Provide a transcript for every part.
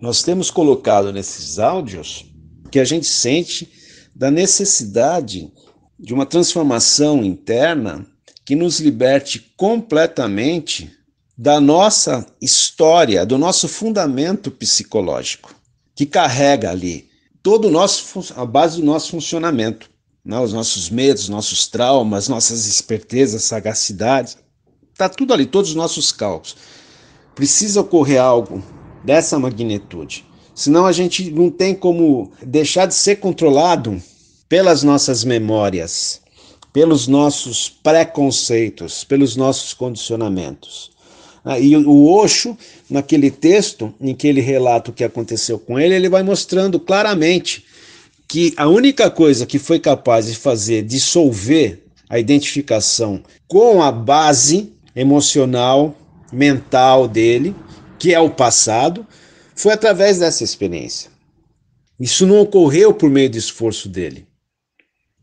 Nós temos colocado nesses áudios que a gente sente da necessidade de uma transformação interna que nos liberte completamente da nossa história, do nosso fundamento psicológico, que carrega ali todo o nosso a base do nosso funcionamento, né? os nossos medos, nossos traumas, nossas espertezas, sagacidades, tá tudo ali, todos os nossos cálculos. Precisa ocorrer algo dessa magnitude. Senão a gente não tem como deixar de ser controlado pelas nossas memórias, pelos nossos preconceitos, pelos nossos condicionamentos. Ah, e o Osho, naquele texto em que ele relata o que aconteceu com ele, ele vai mostrando claramente que a única coisa que foi capaz de fazer dissolver a identificação com a base emocional, mental dele, que é o passado, foi através dessa experiência. Isso não ocorreu por meio do esforço dele.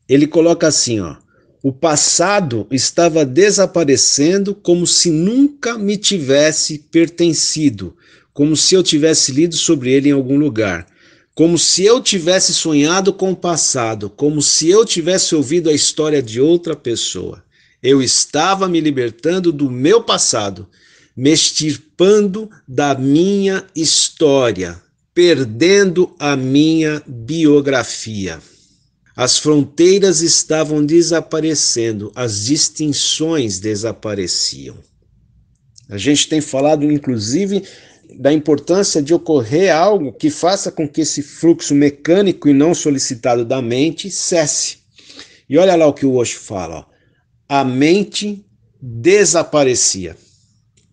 Ele coloca assim, ó: o passado estava desaparecendo como se nunca me tivesse pertencido, como se eu tivesse lido sobre ele em algum lugar, como se eu tivesse sonhado com o passado, como se eu tivesse ouvido a história de outra pessoa. Eu estava me libertando do meu passado me extirpando da minha história, perdendo a minha biografia. As fronteiras estavam desaparecendo, as distinções desapareciam. A gente tem falado, inclusive, da importância de ocorrer algo que faça com que esse fluxo mecânico e não solicitado da mente cesse. E olha lá o que o Osho fala: ó. a mente desaparecia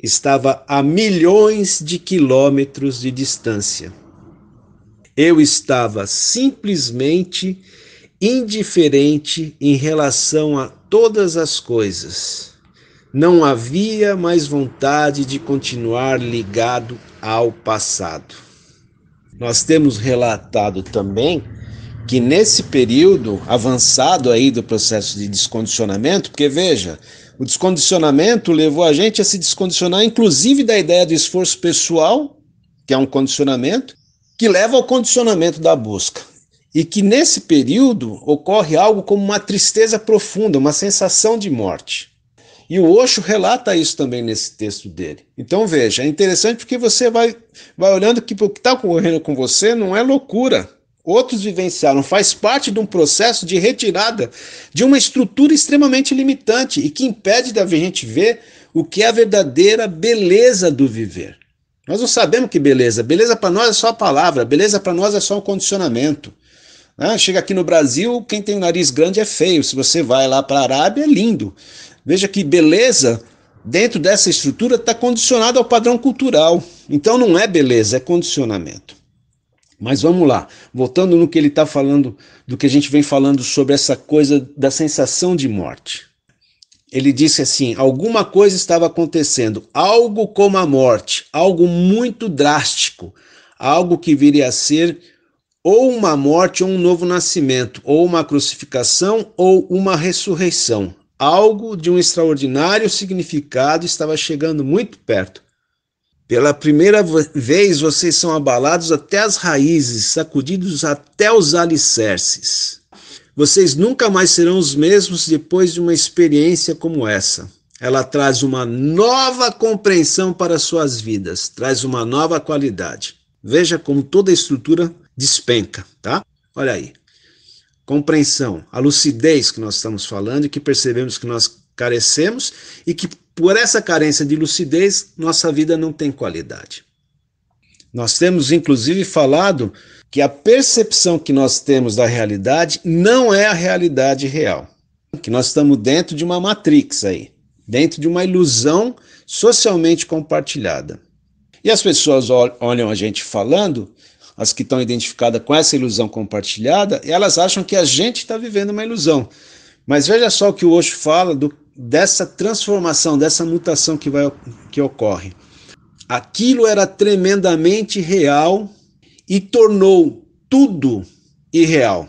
estava a milhões de quilômetros de distância. Eu estava simplesmente indiferente em relação a todas as coisas. Não havia mais vontade de continuar ligado ao passado. Nós temos relatado também que nesse período avançado aí do processo de descondicionamento, porque veja, o descondicionamento levou a gente a se descondicionar, inclusive, da ideia do esforço pessoal, que é um condicionamento, que leva ao condicionamento da busca. E que nesse período ocorre algo como uma tristeza profunda, uma sensação de morte. E o Osho relata isso também nesse texto dele. Então veja, é interessante porque você vai, vai olhando que o que está ocorrendo com você não é loucura, outros vivenciaram, faz parte de um processo de retirada de uma estrutura extremamente limitante e que impede da gente ver o que é a verdadeira beleza do viver. Nós não sabemos que beleza. Beleza para nós é só a palavra, beleza para nós é só o condicionamento. Né? Chega aqui no Brasil, quem tem nariz grande é feio. Se você vai lá para a Arábia, é lindo. Veja que beleza dentro dessa estrutura está condicionada ao padrão cultural. Então não é beleza, é condicionamento. Mas vamos lá, voltando no que ele está falando, do que a gente vem falando sobre essa coisa da sensação de morte. Ele disse assim: alguma coisa estava acontecendo, algo como a morte, algo muito drástico, algo que viria a ser ou uma morte ou um novo nascimento, ou uma crucificação ou uma ressurreição. Algo de um extraordinário significado estava chegando muito perto. Pela primeira vez vocês são abalados até as raízes, sacudidos até os alicerces. Vocês nunca mais serão os mesmos depois de uma experiência como essa. Ela traz uma nova compreensão para suas vidas, traz uma nova qualidade. Veja como toda a estrutura despenca, tá? Olha aí. Compreensão, a lucidez que nós estamos falando e que percebemos que nós carecemos e que por essa carência de lucidez, nossa vida não tem qualidade. Nós temos inclusive falado que a percepção que nós temos da realidade não é a realidade real. Que nós estamos dentro de uma matrix aí, dentro de uma ilusão socialmente compartilhada. E as pessoas olham a gente falando, as que estão identificadas com essa ilusão compartilhada, elas acham que a gente está vivendo uma ilusão. Mas veja só o que o Osho fala do dessa transformação, dessa mutação que, vai, que ocorre. Aquilo era tremendamente real e tornou tudo irreal.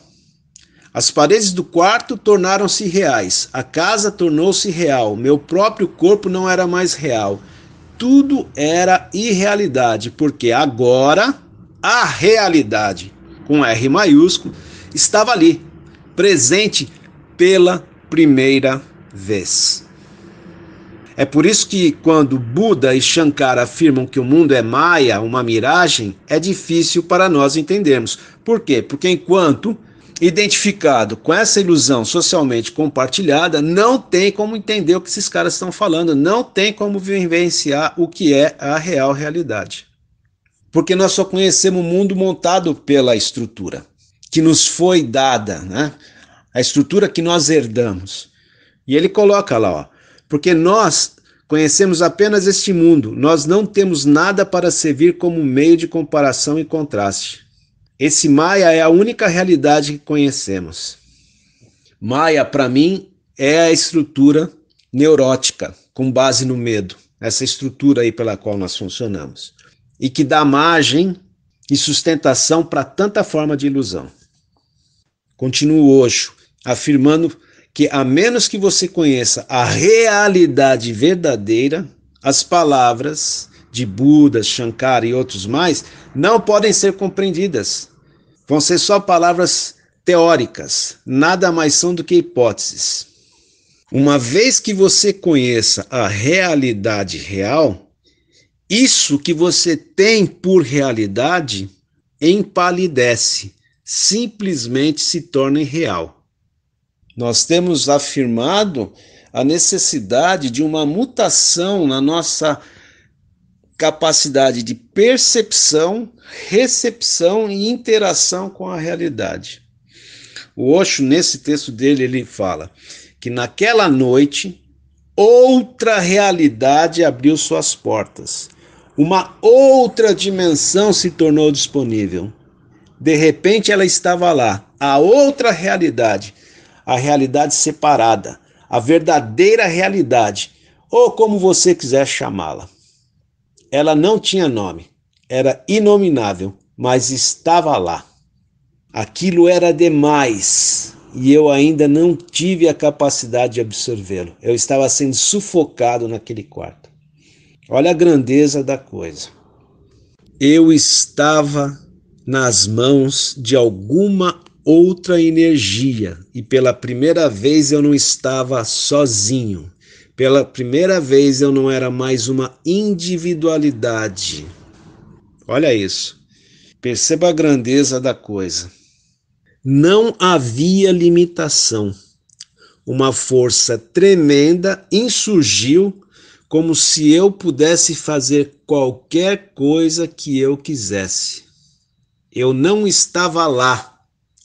As paredes do quarto tornaram-se reais, a casa tornou-se real, meu próprio corpo não era mais real. Tudo era irrealidade, porque agora a realidade, com R maiúsculo, estava ali, presente pela primeira vez vez. É por isso que, quando Buda e Shankara afirmam que o mundo é maia, uma miragem, é difícil para nós entendermos. Por quê? Porque enquanto identificado com essa ilusão socialmente compartilhada, não tem como entender o que esses caras estão falando, não tem como vivenciar o que é a real realidade. Porque nós só conhecemos o mundo montado pela estrutura que nos foi dada, né? a estrutura que nós herdamos. E ele coloca lá, ó, porque nós conhecemos apenas este mundo, nós não temos nada para servir como meio de comparação e contraste. Esse Maia é a única realidade que conhecemos. Maia, para mim, é a estrutura neurótica, com base no medo, essa estrutura aí pela qual nós funcionamos, e que dá margem e sustentação para tanta forma de ilusão. Continuo hoje afirmando que a menos que você conheça a realidade verdadeira, as palavras de Buda, Shankara e outros mais não podem ser compreendidas. Vão ser só palavras teóricas, nada mais são do que hipóteses. Uma vez que você conheça a realidade real, isso que você tem por realidade empalidece, simplesmente se torna irreal. Nós temos afirmado a necessidade de uma mutação na nossa capacidade de percepção, recepção e interação com a realidade. O Osho, nesse texto dele, ele fala que naquela noite outra realidade abriu suas portas. Uma outra dimensão se tornou disponível. De repente ela estava lá, a outra realidade a realidade separada, a verdadeira realidade, ou como você quiser chamá-la. Ela não tinha nome, era inominável, mas estava lá. Aquilo era demais e eu ainda não tive a capacidade de absorvê-lo. Eu estava sendo sufocado naquele quarto. Olha a grandeza da coisa. Eu estava nas mãos de alguma outra energia e pela primeira vez eu não estava sozinho. Pela primeira vez eu não era mais uma individualidade. Olha isso. Perceba a grandeza da coisa. Não havia limitação. Uma força tremenda insurgiu como se eu pudesse fazer qualquer coisa que eu quisesse. Eu não estava lá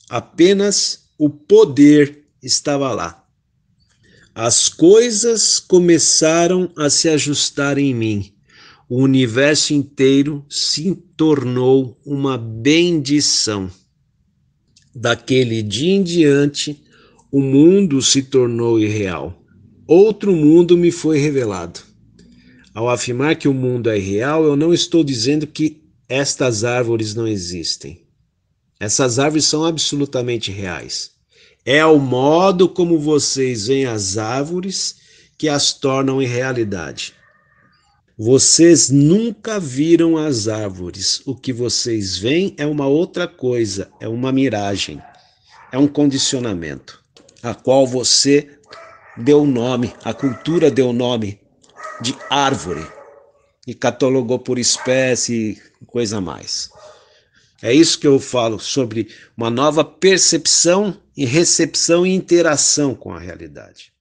Apenas o poder estava lá. As coisas começaram a se ajustar em mim. O universo inteiro se tornou uma bendição. Daquele dia em diante, o mundo se tornou irreal. Outro mundo me foi revelado. Ao afirmar que o mundo é real, eu não estou dizendo que estas árvores não existem. Essas árvores são absolutamente reais. É o modo como vocês veem as árvores que as tornam em realidade. Vocês nunca viram as árvores. O que vocês veem é uma outra coisa, é uma miragem, é um condicionamento, a qual você deu nome, a cultura deu nome de árvore e catalogou por espécie, coisa mais. É isso que eu falo sobre uma nova percepção e recepção e interação com a realidade.